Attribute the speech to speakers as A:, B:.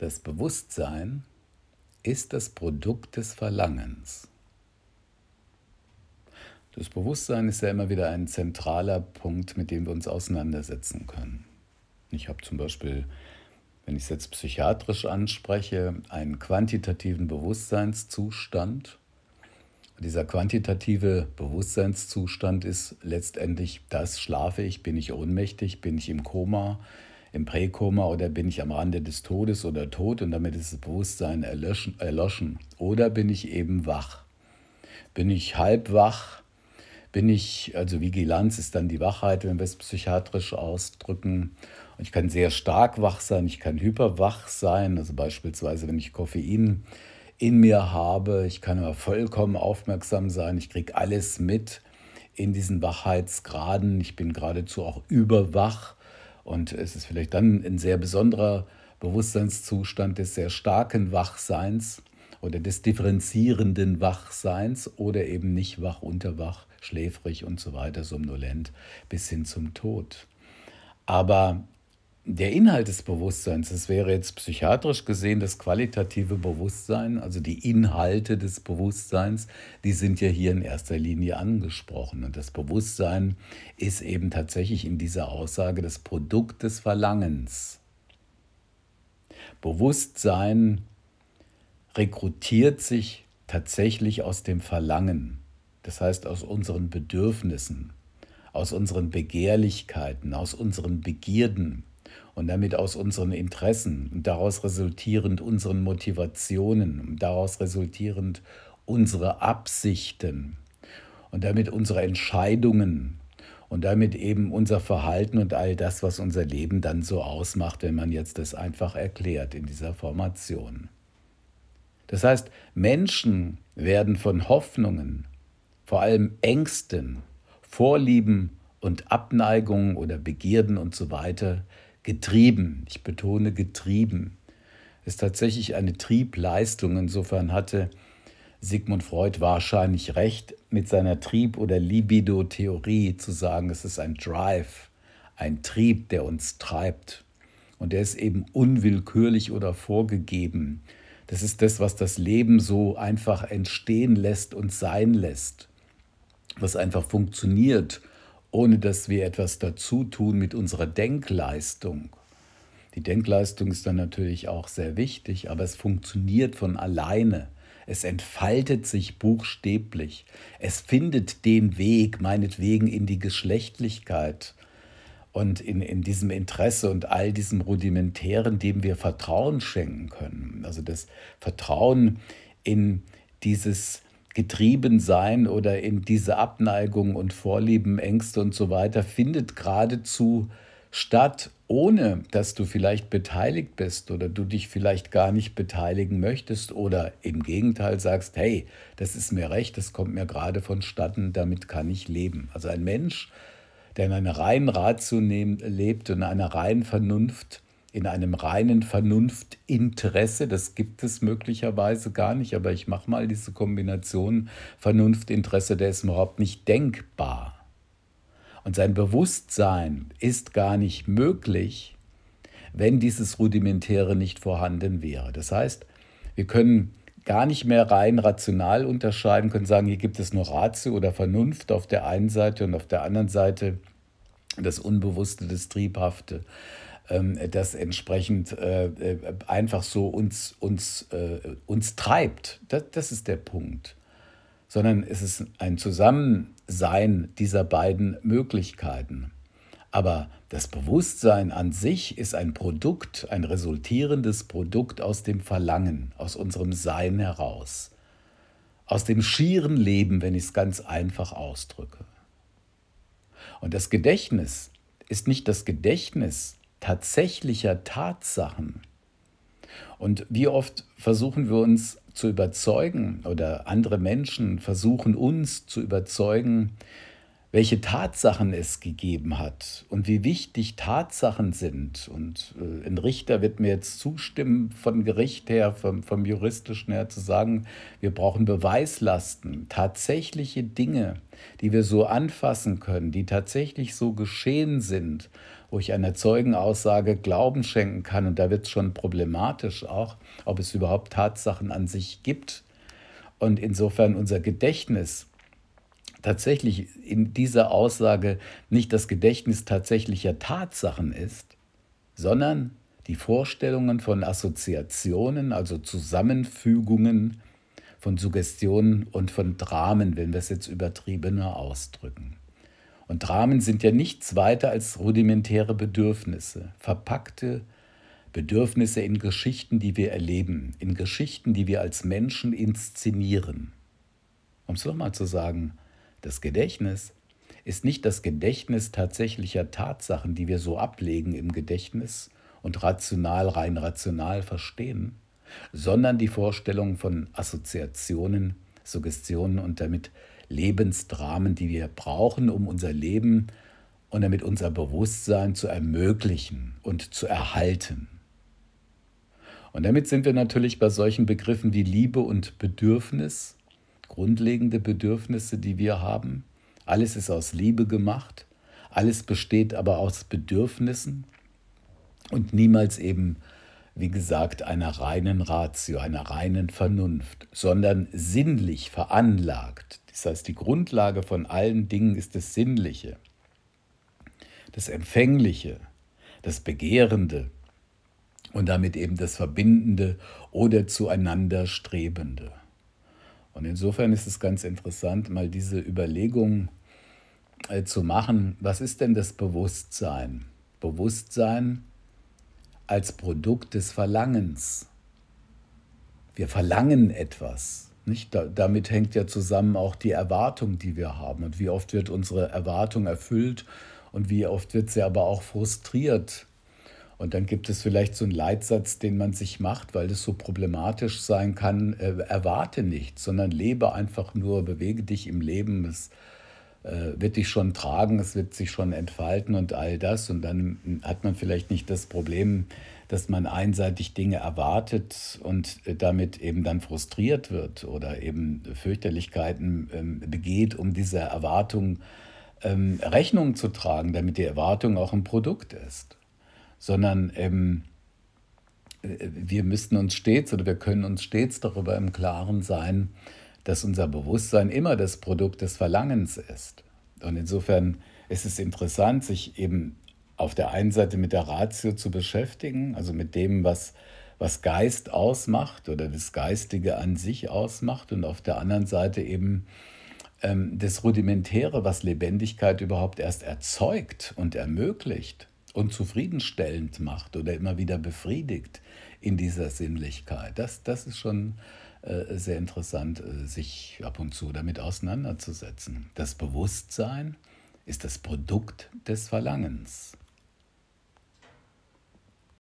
A: Das Bewusstsein ist das Produkt des Verlangens. Das Bewusstsein ist ja immer wieder ein zentraler Punkt, mit dem wir uns auseinandersetzen können. Ich habe zum Beispiel, wenn ich es jetzt psychiatrisch anspreche, einen quantitativen Bewusstseinszustand. Dieser quantitative Bewusstseinszustand ist letztendlich das, schlafe ich, bin ich ohnmächtig, bin ich im Koma, im Präkoma oder bin ich am Rande des Todes oder tot und damit ist das Bewusstsein erlöschen, erloschen. Oder bin ich eben wach? Bin ich halb wach? Bin ich, also Vigilanz ist dann die Wachheit, wenn wir es psychiatrisch ausdrücken. Und ich kann sehr stark wach sein, ich kann hyperwach sein, also beispielsweise, wenn ich Koffein in mir habe, ich kann aber vollkommen aufmerksam sein, ich kriege alles mit in diesen Wachheitsgraden, ich bin geradezu auch überwach und es ist vielleicht dann ein sehr besonderer Bewusstseinszustand des sehr starken Wachseins oder des differenzierenden Wachseins oder eben nicht wach, unterwach, schläfrig und so weiter, somnolent bis hin zum Tod. Aber der Inhalt des Bewusstseins, das wäre jetzt psychiatrisch gesehen das qualitative Bewusstsein, also die Inhalte des Bewusstseins, die sind ja hier in erster Linie angesprochen. Und das Bewusstsein ist eben tatsächlich in dieser Aussage das Produkt des Verlangens. Bewusstsein rekrutiert sich tatsächlich aus dem Verlangen, das heißt aus unseren Bedürfnissen, aus unseren Begehrlichkeiten, aus unseren Begierden und damit aus unseren Interessen und daraus resultierend unseren Motivationen und daraus resultierend unsere Absichten und damit unsere Entscheidungen und damit eben unser Verhalten und all das, was unser Leben dann so ausmacht, wenn man jetzt das einfach erklärt in dieser Formation. Das heißt, Menschen werden von Hoffnungen, vor allem Ängsten, Vorlieben und Abneigungen oder Begierden und so weiter getrieben, ich betone getrieben, ist tatsächlich eine Triebleistung. Insofern hatte Sigmund Freud wahrscheinlich recht mit seiner Trieb- oder Libido-Theorie zu sagen, es ist ein Drive, ein Trieb, der uns treibt. Und der ist eben unwillkürlich oder vorgegeben. Das ist das, was das Leben so einfach entstehen lässt und sein lässt, was einfach funktioniert ohne dass wir etwas dazu tun mit unserer Denkleistung. Die Denkleistung ist dann natürlich auch sehr wichtig, aber es funktioniert von alleine. Es entfaltet sich buchstäblich. Es findet den Weg, meinetwegen, in die Geschlechtlichkeit und in, in diesem Interesse und all diesem Rudimentären, dem wir Vertrauen schenken können. Also das Vertrauen in dieses getrieben sein oder in diese Abneigung und Vorlieben, Ängste und so weiter findet geradezu statt, ohne dass du vielleicht beteiligt bist oder du dich vielleicht gar nicht beteiligen möchtest oder im Gegenteil sagst, hey, das ist mir recht, das kommt mir gerade vonstatten, damit kann ich leben. Also ein Mensch, der in einer reinen Ratio lebt und einer reinen Vernunft, in einem reinen Vernunftinteresse, das gibt es möglicherweise gar nicht, aber ich mache mal diese Kombination Vernunftinteresse, der ist überhaupt nicht denkbar. Und sein Bewusstsein ist gar nicht möglich, wenn dieses Rudimentäre nicht vorhanden wäre. Das heißt, wir können gar nicht mehr rein rational unterscheiden, können sagen, hier gibt es nur Ratio oder Vernunft auf der einen Seite und auf der anderen Seite das Unbewusste, das Triebhafte. Ähm, das entsprechend äh, äh, einfach so uns, uns, äh, uns treibt. Das, das ist der Punkt. Sondern es ist ein Zusammensein dieser beiden Möglichkeiten. Aber das Bewusstsein an sich ist ein Produkt, ein resultierendes Produkt aus dem Verlangen, aus unserem Sein heraus, aus dem schieren Leben, wenn ich es ganz einfach ausdrücke. Und das Gedächtnis ist nicht das Gedächtnis tatsächlicher Tatsachen. Und wie oft versuchen wir uns zu überzeugen oder andere Menschen versuchen uns zu überzeugen, welche Tatsachen es gegeben hat und wie wichtig Tatsachen sind. Und äh, ein Richter wird mir jetzt zustimmen, von Gericht her, vom, vom juristischen her zu sagen, wir brauchen Beweislasten, tatsächliche Dinge, die wir so anfassen können, die tatsächlich so geschehen sind, wo ich einer Zeugenaussage Glauben schenken kann. Und da wird es schon problematisch auch, ob es überhaupt Tatsachen an sich gibt. Und insofern unser Gedächtnis tatsächlich in dieser Aussage nicht das Gedächtnis tatsächlicher Tatsachen ist, sondern die Vorstellungen von Assoziationen, also Zusammenfügungen von Suggestionen und von Dramen, wenn wir es jetzt übertriebener ausdrücken. Und Dramen sind ja nichts weiter als rudimentäre Bedürfnisse, verpackte Bedürfnisse in Geschichten, die wir erleben, in Geschichten, die wir als Menschen inszenieren. Um es nochmal zu sagen, das Gedächtnis ist nicht das Gedächtnis tatsächlicher Tatsachen, die wir so ablegen im Gedächtnis und rational, rein rational verstehen, sondern die Vorstellung von Assoziationen, Suggestionen und damit Lebensdramen, die wir brauchen, um unser Leben und damit unser Bewusstsein zu ermöglichen und zu erhalten. Und damit sind wir natürlich bei solchen Begriffen wie Liebe und Bedürfnis grundlegende Bedürfnisse, die wir haben. Alles ist aus Liebe gemacht, alles besteht aber aus Bedürfnissen und niemals eben, wie gesagt, einer reinen Ratio, einer reinen Vernunft, sondern sinnlich veranlagt. Das heißt, die Grundlage von allen Dingen ist das Sinnliche, das Empfängliche, das Begehrende und damit eben das Verbindende oder zueinander Strebende. Und insofern ist es ganz interessant, mal diese Überlegung äh, zu machen, was ist denn das Bewusstsein? Bewusstsein als Produkt des Verlangens. Wir verlangen etwas. Nicht? Da, damit hängt ja zusammen auch die Erwartung, die wir haben und wie oft wird unsere Erwartung erfüllt und wie oft wird sie aber auch frustriert und dann gibt es vielleicht so einen Leitsatz, den man sich macht, weil es so problematisch sein kann, äh, erwarte nichts, sondern lebe einfach nur, bewege dich im Leben, es äh, wird dich schon tragen, es wird sich schon entfalten und all das. Und dann hat man vielleicht nicht das Problem, dass man einseitig Dinge erwartet und äh, damit eben dann frustriert wird oder eben Fürchterlichkeiten ähm, begeht, um dieser Erwartung ähm, Rechnung zu tragen, damit die Erwartung auch ein Produkt ist sondern ähm, wir müssten uns stets oder wir können uns stets darüber im Klaren sein, dass unser Bewusstsein immer das Produkt des Verlangens ist. Und insofern ist es interessant, sich eben auf der einen Seite mit der Ratio zu beschäftigen, also mit dem, was, was Geist ausmacht oder das Geistige an sich ausmacht, und auf der anderen Seite eben ähm, das Rudimentäre, was Lebendigkeit überhaupt erst erzeugt und ermöglicht und zufriedenstellend macht oder immer wieder befriedigt in dieser Sinnlichkeit. Das, das ist schon äh, sehr interessant, äh, sich ab und zu damit auseinanderzusetzen. Das Bewusstsein ist das Produkt des Verlangens.